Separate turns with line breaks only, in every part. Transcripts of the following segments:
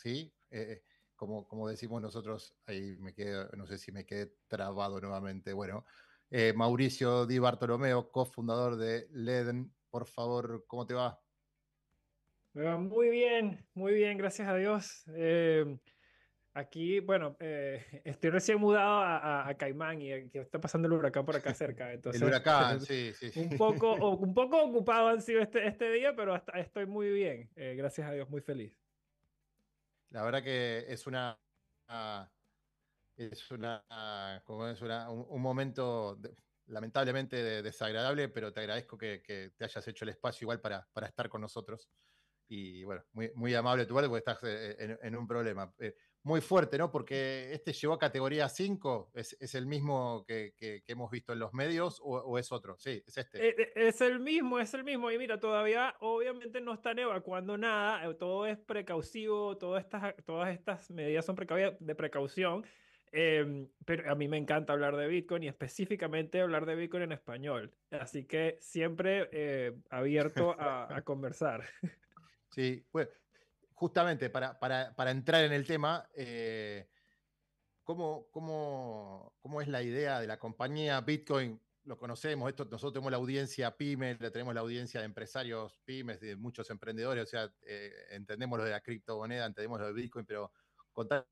¿sí? Eh, eh, como, como decimos nosotros, ahí me quedo no sé si me quedé trabado nuevamente. Bueno, eh, Mauricio Di Bartolomeo, cofundador de LEDEN,
por favor, ¿cómo te va? Muy bien, muy bien, gracias a Dios. aquí, bueno, estoy recién mudado a, Caimán y que está pasando el huracán por acá cerca. el huracán, sí,
sí. Un poco,
un poco ocupado han sido este, este día, pero estoy muy bien. gracias a Dios, muy feliz.
La verdad que es una. Ah, ah, es una. un, momento lamentablemente desagradable, pero te agradezco que, te hayas hecho el espacio igual para, estar con nosotros. Y bueno, muy, muy amable tu parte porque estás eh, eh, en, en un problema. Eh, muy fuerte, ¿no? Porque este llegó a categoría 5, ¿es, el mismo que, hemos visto en los medios o, es otro? Sí, es este. Eh,
eh, es, el mismo, es el mismo. Y mira, todavía obviamente no están evacuando nada, eh, todo es precaucivo, todas estas, todas estas medidas son de precaución. Em, pero a mí me encanta hablar de Bitcoin y específicamente hablar de Bitcoin en español. Así que siempre abierto a, a conversar. Sí, bueno, justamente para,
entrar en el tema, eh, ¿cómo, es la idea de la compañía Bitcoin? Lo conocemos, esto, nosotros tenemos la audiencia pyme, tenemos la audiencia de empresarios pymes, de muchos emprendedores, o sea, eh, entendemos lo de la criptomoneda, entendemos lo de Bitcoin, pero contanos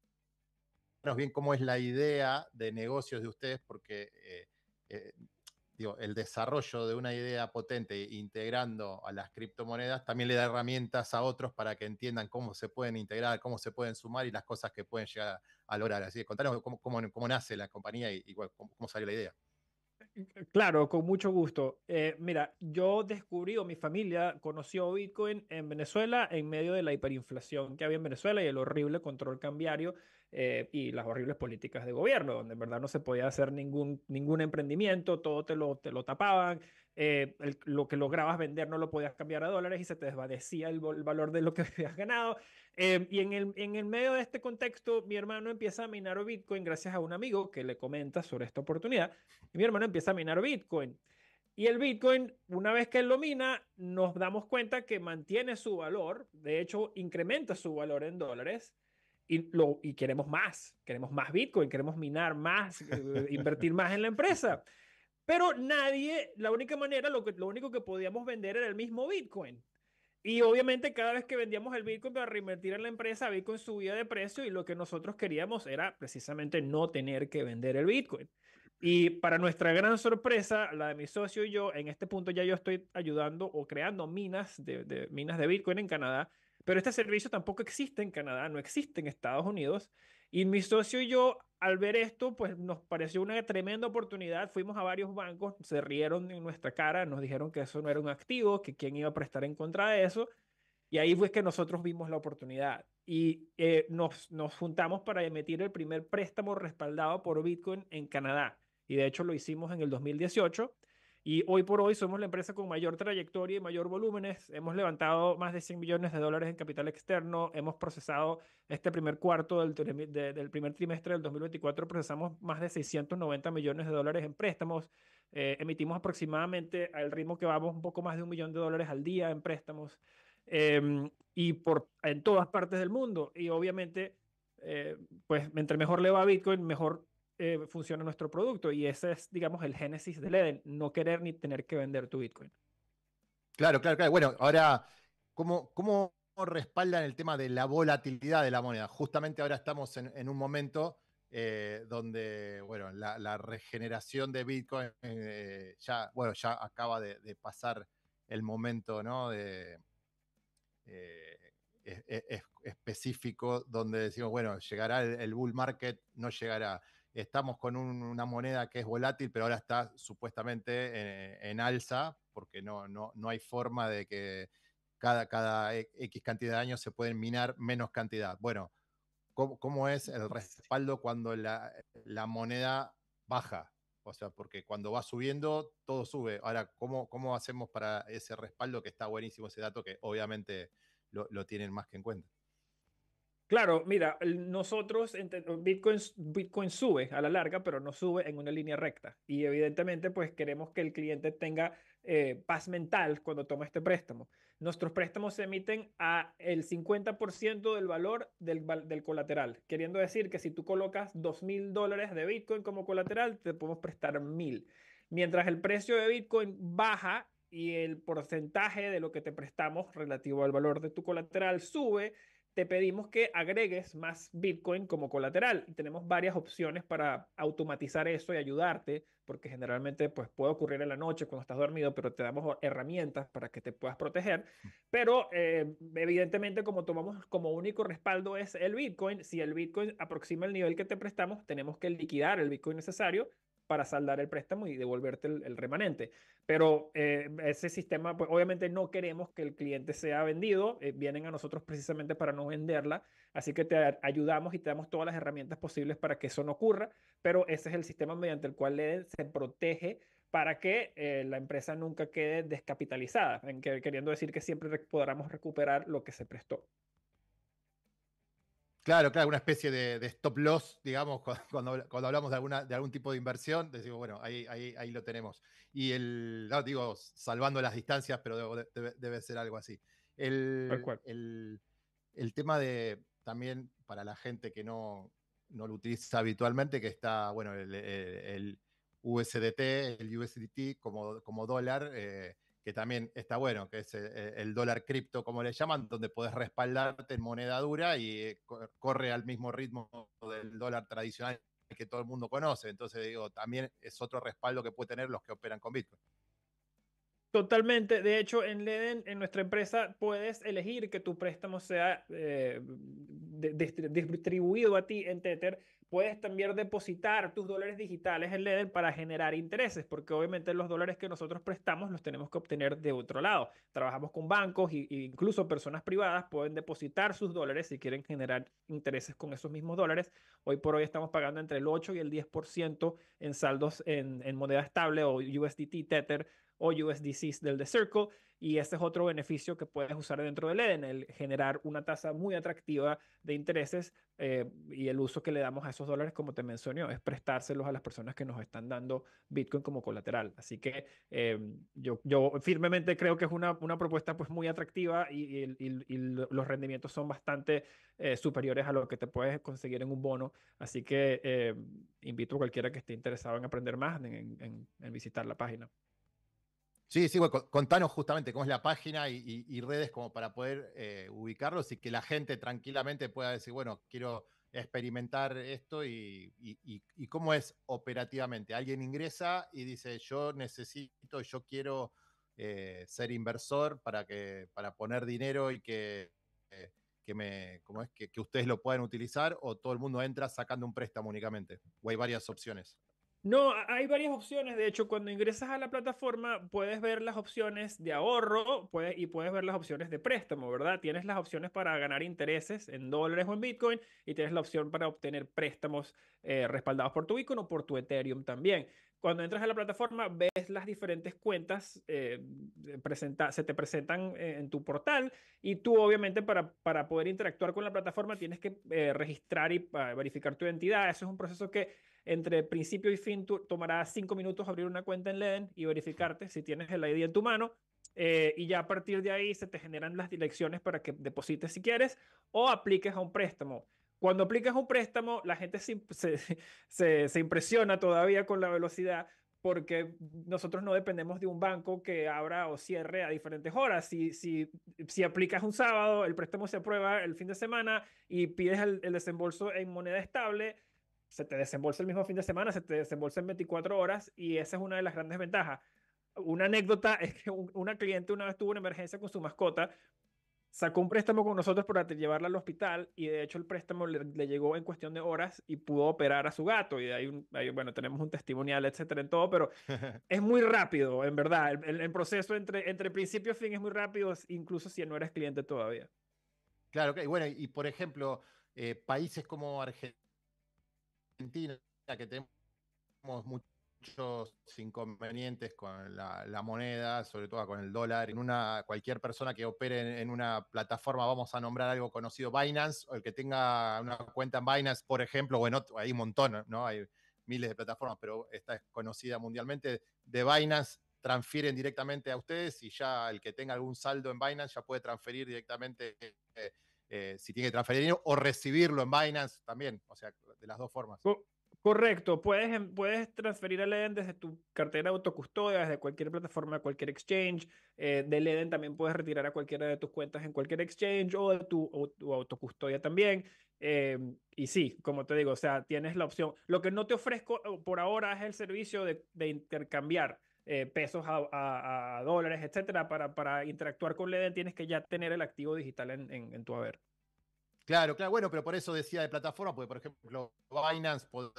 bien cómo es la idea de negocios de ustedes, porque eh, el desarrollo de una idea potente integrando a las criptomonedas también le da herramientas a otros para que entiendan cómo se pueden integrar, cómo se pueden sumar y las cosas que pueden llegar a lograr. Así que contanos cómo, nace la compañía y,
cómo, salió la idea. Eh, eh, claro, con mucho gusto. Eh, mira, yo descubrí o mi familia conoció Bitcoin en Venezuela en medio de la hiperinflación que había en Venezuela y el horrible control cambiario eh, y las horribles políticas de gobierno, donde en verdad no se podía hacer ningún, ningún emprendimiento, todo te lo, te lo tapaban, eh, lo que lograbas vender no lo podías cambiar a dólares y se te desvanecía el, valor de lo que habías ganado. Eh, y en el, medio de este contexto, mi hermano empieza a minar Bitcoin gracias a un amigo que le comenta sobre esta oportunidad. Y mi hermano empieza a minar Bitcoin. Y el Bitcoin, una vez que él lo mina, nos damos cuenta que mantiene su valor, de hecho, incrementa su valor en dólares y, lo, y queremos más, queremos más Bitcoin, queremos minar más, eh, invertir más en la empresa. Pero nadie, la única manera, lo, que, lo único que podíamos vender era el mismo Bitcoin. Y obviamente cada vez que vendíamos el Bitcoin para reinvertir en la empresa, Bitcoin subía de precio y lo que nosotros queríamos era precisamente no tener que vender el Bitcoin. Y para nuestra gran sorpresa, la de mi socio y yo, en este punto ya yo estoy ayudando o creando minas de, minas de Bitcoin en Canadá pero este servicio tampoco existe en Canadá, no existe en Estados Unidos. Y mi socio y yo, al ver esto, pues nos pareció una tremenda oportunidad. Fuimos a varios bancos, se rieron en nuestra cara, nos dijeron que eso no era un activo, que quién iba a prestar en contra de eso. Y ahí fue que nosotros vimos la oportunidad y eh, nos, nos juntamos para emitir el primer préstamo respaldado por Bitcoin en Canadá. Y de hecho lo hicimos en el 2018 y hoy por hoy somos la empresa con mayor trayectoria y mayor volúmenes. Hemos levantado más de 100 millones de dólares en capital externo. Hemos procesado este primer cuarto del, del primer trimestre del 2024, procesamos más de 690 millones de dólares en préstamos. Eh, emitimos aproximadamente al ritmo que vamos un poco más de un millón de dólares al día en préstamos. Em, y por, en todas partes del mundo. Y obviamente, eh, pues entre mejor le va Bitcoin, mejor eh, funciona nuestro producto. Y ese es, digamos, el génesis del Eden, no querer ni tener que vender tu Bitcoin.
Claro, claro, claro. Bueno, ahora, ¿cómo, cómo respaldan el tema de la volatilidad de la moneda? Justamente ahora estamos en, un momento eh, donde, bueno, la, regeneración de Bitcoin eh, ya, bueno, ya acaba de, pasar el momento, ¿no? De, e, e, específico donde decimos, bueno, llegará el, bull market, no llegará estamos con una moneda que es volátil, pero ahora está supuestamente eh, en, alza, porque no, no, no, hay forma de que cada, cada X e, cantidad de años se pueden minar menos cantidad. Bueno, ¿cómo, es el respaldo cuando la, moneda baja? O sea, porque cuando va subiendo, todo sube. Ahora, ¿cómo, ¿cómo hacemos para ese respaldo
que está buenísimo ese dato que obviamente lo tienen más que en cuenta? Claro, mira, nosotros, Bitcoin, Bitcoin sube a la larga, pero no sube en una línea recta. Y evidentemente, pues queremos que el cliente tenga eh, paz mental cuando toma este préstamo. Nuestros préstamos se emiten a el 50% del valor del, colateral, queriendo decir que si tú colocas $2,000 dólares de Bitcoin como colateral, te podemos prestar $1,000. Mientras el precio de Bitcoin baja y el porcentaje de lo que te prestamos relativo al valor de tu colateral sube, te pedimos que agregues más Bitcoin como colateral. tenemos varias opciones para automatizar eso y ayudarte, porque generalmente pues, puede ocurrir en la noche cuando estás dormido, pero te damos herramientas para que te puedas proteger. Pero eh, evidentemente, como tomamos como único respaldo es el Bitcoin, si el Bitcoin aproxima el nivel que te prestamos, tenemos que liquidar el Bitcoin necesario para saldar el préstamo y devolverte el, remanente. Pero eh, ese sistema, pues, obviamente no queremos que el cliente sea vendido, eh, vienen a nosotros precisamente para no venderla, así que te ayudamos y te damos todas las herramientas posibles para que eso no ocurra, pero ese es el sistema mediante el cual se protege para que eh, la empresa nunca quede descapitalizada, queriendo decir que siempre podamos recuperar lo que se prestó.
Claro, claro, una especie de, stop loss, digamos, cuando, hablamos de, algún tipo de inversión, digo, bueno, ahí, lo tenemos. Y el, digo, salvando las distancias, pero debe, ser algo así. El, el, tema de, también para la gente que no, lo utiliza habitualmente, que está, bueno, el, USDT, el USDT como, dólar, eh, que también está bueno, que es eh, el dólar cripto, como le llaman, donde puedes respaldarte en moneda dura y eh, corre al mismo ritmo del dólar tradicional que todo el mundo conoce. Entonces, digo, también es otro respaldo que puede tener los que operan con Bitcoin.
Totalmente. De hecho, en Leden, en nuestra empresa, puedes elegir que tu préstamo sea eh, distribuido a ti en Tether, puedes también depositar tus dólares digitales en Leder para generar intereses, porque obviamente los dólares que nosotros prestamos los tenemos que obtener de otro lado. Trabajamos con bancos e incluso personas privadas pueden depositar sus dólares si quieren generar intereses con esos mismos dólares. Hoy por hoy estamos pagando entre el 8 y el 10% en saldos en, en moneda estable o USDT Tether o USDCs del The Circle. Y ese es otro beneficio que puedes usar dentro del Eden, el generar una tasa muy atractiva de intereses eh, y el uso que le damos a esos dólares, como te mencioné, es prestárselos a las personas que nos están dando Bitcoin como colateral. Así que em, yo, yo firmemente creo que es una, una propuesta pues muy atractiva y, los rendimientos son bastante eh, superiores a lo que te puedes conseguir en un bono. Así que em, invito a cualquiera que esté interesado en aprender más en visitar la página.
Sí, sí, contanos justamente cómo es la página y, redes como para poder eh, ubicarlos y que la gente tranquilamente pueda decir, bueno, quiero experimentar esto y, cómo es operativamente. Alguien ingresa y dice, yo necesito, yo quiero eh, ser inversor para, que, para poner dinero y eh, que, me, ¿cómo es? Que, que ustedes lo puedan utilizar o todo el mundo entra sacando un préstamo únicamente. O hay varias opciones.
No, hay varias opciones. De hecho, cuando ingresas a la plataforma, puedes ver las opciones de ahorro y puedes ver las opciones de préstamo, ¿verdad? Tienes las opciones para ganar intereses en dólares o en Bitcoin y tienes la opción para obtener préstamos eh, respaldados por tu Bitcoin o por tu Ethereum también. Cuando entras a la plataforma, ves las diferentes cuentas, eh, se te presentan eh, en tu portal y tú obviamente para, para poder interactuar con la plataforma tienes que eh, registrar y ah, verificar tu identidad. Eso es un proceso que entre principio y fin tomará cinco minutos abrir una cuenta en Leden y verificarte si tienes el ID en tu mano. Eh, y ya a partir de ahí se te generan las direcciones para que deposites si quieres o apliques a un préstamo. Cuando aplicas un préstamo, la gente se, impresiona todavía con la velocidad, porque nosotros no dependemos de un banco que abra o cierre a diferentes horas. Si, si, si aplicas un sábado, el préstamo se aprueba el fin de semana y pides el desembolso en moneda estable, se te desembolsa el mismo fin de semana, se te desembolsa en 24 horas y esa es una de las grandes ventajas. Una anécdota es que una cliente una vez tuvo una emergencia con su mascota, sacó un préstamo con nosotros para llevarla al hospital y de hecho el préstamo le, llegó en cuestión de horas y pudo operar a su gato y de ahí, bueno, tenemos un testimonial, etcétera, en todo, pero es muy rápido, en verdad, el, proceso entre, entre principio y fin es muy rápido, incluso si no eres cliente todavía. Claro, okay. bueno, y por ejemplo,
eh, países como Argentina, Argentina, que tenemos muchos inconvenientes con la, moneda, sobre todo con el dólar. En una, cualquier persona que opere en, una plataforma, vamos a nombrar algo conocido, Binance, o el que tenga una cuenta en Binance, por ejemplo, bueno, hay un montón, ¿no? Hay miles de plataformas, pero esta es conocida mundialmente. De Binance transfieren directamente a ustedes y ya el que tenga algún saldo en Binance ya puede transferir directamente. Eh, eh, si tiene que transferir dinero o recibirlo en Binance también. O sea, las dos formas.
correcto, puedes, puedes transferir al Eden desde tu cartera autocustodia, desde cualquier plataforma, cualquier exchange. Eh, del Eden también puedes retirar a cualquiera de tus cuentas en cualquier exchange o de tu, autocustodia también. Eh, y sí, como te digo, o sea, tienes la opción. Lo que no te ofrezco eh, por ahora es el servicio de, intercambiar. Eh, pesos a, dólares, etcétera, para, interactuar con Eden tienes que ya tener el activo digital en tu haber. Claro, claro, bueno, pero por
eso decía de plataforma, porque por ejemplo, Binance puedes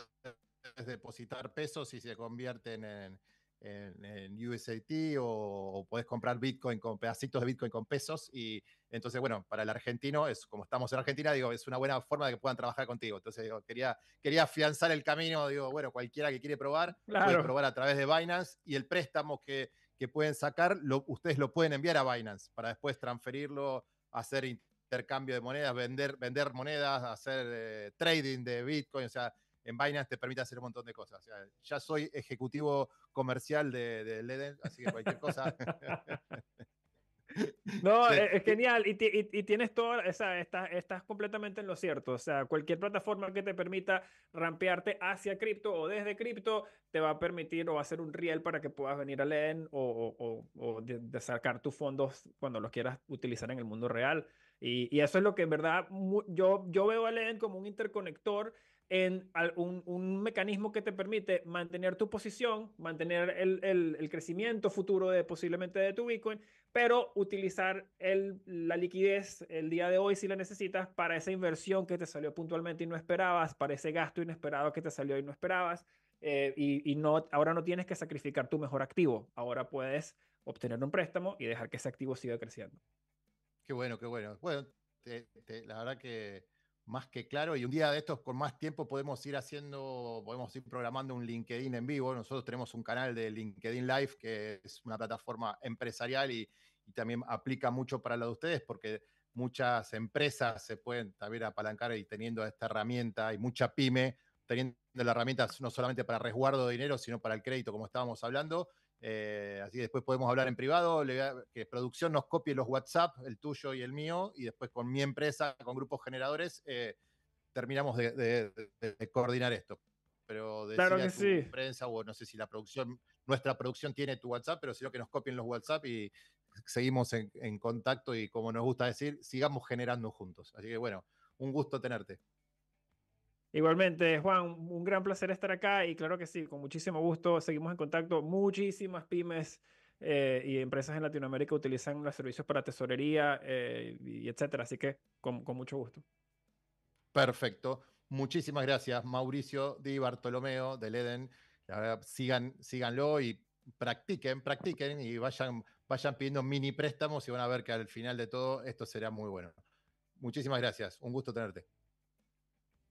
depositar pesos y se convierten en, en, USAT o, puedes comprar Bitcoin con pedacitos de Bitcoin con pesos y entonces, bueno, para el argentino, es, como estamos en Argentina, digo, es una buena forma de que puedan trabajar contigo. Entonces, quería, quería afianzar el camino, digo, bueno, cualquiera que quiere probar, puede probar a través de Binance y el préstamo que, pueden sacar, ustedes lo pueden enviar a Binance para después transferirlo a hacer intercambio de monedas, vender, vender monedas, hacer eh, trading de Bitcoin, o sea, en Binance te permite hacer un montón de cosas. O sea, ya soy
ejecutivo comercial de, de así que cualquier cosa. No, eh, es, genial. Y, tienes todo, o sea, estás, completamente en lo cierto. O sea, cualquier plataforma que te permita rampearte hacia cripto o desde cripto te va a permitir o va a ser un riel para que puedas venir a LEN o, sacar tus fondos cuando los quieras utilizar en el mundo real. Y, eso es lo que en verdad yo, yo veo a LEN como un interconector en un, mecanismo que te permite mantener tu posición, mantener el, crecimiento futuro de posiblemente de tu Bitcoin, pero utilizar el, la liquidez el día de hoy si la necesitas para esa inversión que te salió puntualmente y no esperabas, para ese gasto inesperado que te salió y no esperabas, eh, y, y, no, ahora no tienes que sacrificar tu mejor activo, ahora puedes obtener un préstamo y dejar que ese activo siga creciendo. Qué bueno, qué bueno. Bueno,
la verdad que más que claro, y un día de estos con más tiempo podemos ir haciendo, podemos ir programando un LinkedIn en vivo. Nosotros tenemos un canal de LinkedIn Live, que es una plataforma empresarial y, y también aplica mucho para la de ustedes, porque muchas empresas se pueden también apalancar y teniendo esta herramienta y mucha pyme, teniendo la herramienta no solamente para resguardo de dinero, sino para el crédito, como estábamos hablando, eh, así después podemos hablar en privado, que producción nos copie los WhatsApp, el tuyo y el mío, y después con mi empresa, con grupos generadores, eh, terminamos de, coordinar esto. Pero claro que sí. o no sé si la producción, nuestra producción tiene tu WhatsApp, pero sino que nos copien los WhatsApp y seguimos en contacto y como nos gusta decir, sigamos generando juntos. Así que bueno, un gusto tenerte.
Igualmente, Juan, un gran placer estar acá y claro que sí, con muchísimo gusto seguimos en contacto. Muchísimas pymes eh, y empresas en Latinoamérica utilizan los servicios para tesorería eh, y etcétera, así que con, mucho gusto.
Perfecto. Muchísimas gracias, Mauricio Di Bartolomeo del Eden. sigan, síganlo y practiquen, practiquen y vayan, vayan pidiendo mini préstamos y van a ver que al final de todo esto será muy bueno. Muchísimas gracias. Un gusto tenerte.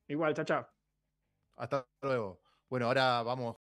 Igual, chao, chao. Hasta luego. Bueno, ahora vamos.